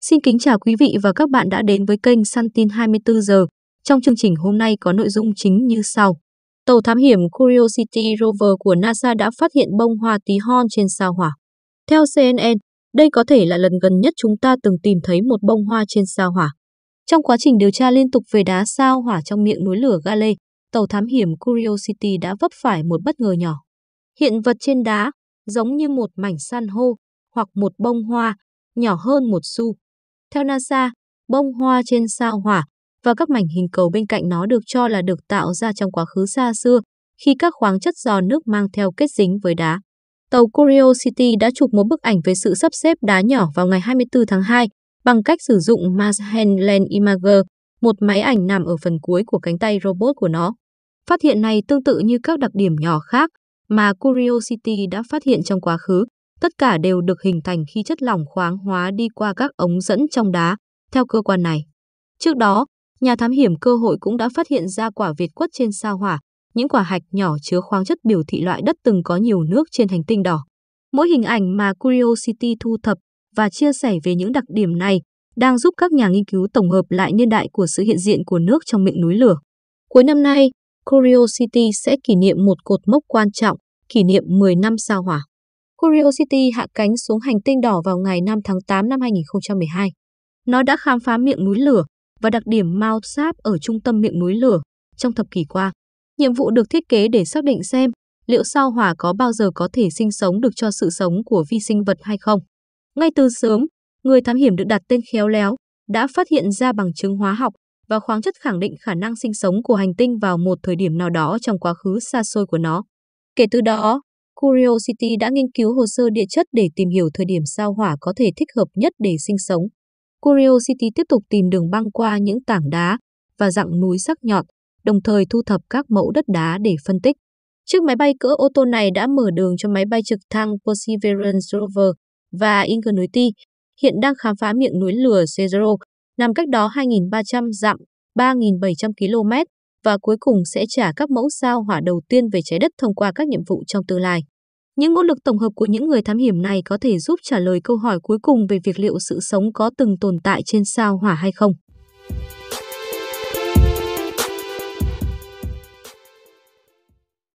Xin kính chào quý vị và các bạn đã đến với kênh Săn tin 24 giờ. Trong chương trình hôm nay có nội dung chính như sau. Tàu thám hiểm Curiosity Rover của NASA đã phát hiện bông hoa tí hon trên sao hỏa. Theo CNN, đây có thể là lần gần nhất chúng ta từng tìm thấy một bông hoa trên sao hỏa. Trong quá trình điều tra liên tục về đá sao hỏa trong miệng núi lửa Gale, tàu thám hiểm Curiosity đã vấp phải một bất ngờ nhỏ. Hiện vật trên đá giống như một mảnh san hô hoặc một bông hoa nhỏ hơn một xu theo NASA, bông hoa trên sao hỏa và các mảnh hình cầu bên cạnh nó được cho là được tạo ra trong quá khứ xa xưa khi các khoáng chất giò nước mang theo kết dính với đá. Tàu Curiosity đã chụp một bức ảnh về sự sắp xếp đá nhỏ vào ngày 24 tháng 2 bằng cách sử dụng Mars Handland Imager, một máy ảnh nằm ở phần cuối của cánh tay robot của nó. Phát hiện này tương tự như các đặc điểm nhỏ khác mà Curiosity đã phát hiện trong quá khứ, Tất cả đều được hình thành khi chất lỏng khoáng hóa đi qua các ống dẫn trong đá, theo cơ quan này. Trước đó, nhà thám hiểm cơ hội cũng đã phát hiện ra quả việt quất trên sao hỏa, những quả hạch nhỏ chứa khoáng chất biểu thị loại đất từng có nhiều nước trên hành tinh đỏ. Mỗi hình ảnh mà Curiosity thu thập và chia sẻ về những đặc điểm này đang giúp các nhà nghiên cứu tổng hợp lại niên đại của sự hiện diện của nước trong miệng núi lửa. Cuối năm nay, Curiosity sẽ kỷ niệm một cột mốc quan trọng, kỷ niệm 10 năm sao hỏa. Curiosity hạ cánh xuống hành tinh đỏ vào ngày 5 tháng 8 năm 2012. Nó đã khám phá miệng núi lửa và đặc điểm Mount sáp ở trung tâm miệng núi lửa trong thập kỷ qua. Nhiệm vụ được thiết kế để xác định xem liệu sao hỏa có bao giờ có thể sinh sống được cho sự sống của vi sinh vật hay không. Ngay từ sớm, người thám hiểm được đặt tên khéo léo đã phát hiện ra bằng chứng hóa học và khoáng chất khẳng định khả năng sinh sống của hành tinh vào một thời điểm nào đó trong quá khứ xa xôi của nó. Kể từ đó, Curiosity đã nghiên cứu hồ sơ địa chất để tìm hiểu thời điểm sao hỏa có thể thích hợp nhất để sinh sống. Curiosity tiếp tục tìm đường băng qua những tảng đá và dặng núi sắc nhọn, đồng thời thu thập các mẫu đất đá để phân tích. Chiếc máy bay cỡ ô tô này đã mở đường cho máy bay trực thăng Perseverance Rover và Ingenuity, hiện đang khám phá miệng núi lửa Cezero, nằm cách đó 2.300 dặm, 3.700 km, và cuối cùng sẽ trả các mẫu sao hỏa đầu tiên về trái đất thông qua các nhiệm vụ trong tương lai. Những nỗ lực tổng hợp của những người thám hiểm này có thể giúp trả lời câu hỏi cuối cùng về việc liệu sự sống có từng tồn tại trên sao hỏa hay không.